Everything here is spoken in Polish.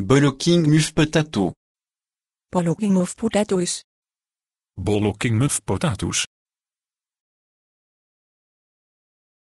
Bollocking muf potato. Bollocking muf potatoes. Bollocking muf potatoes.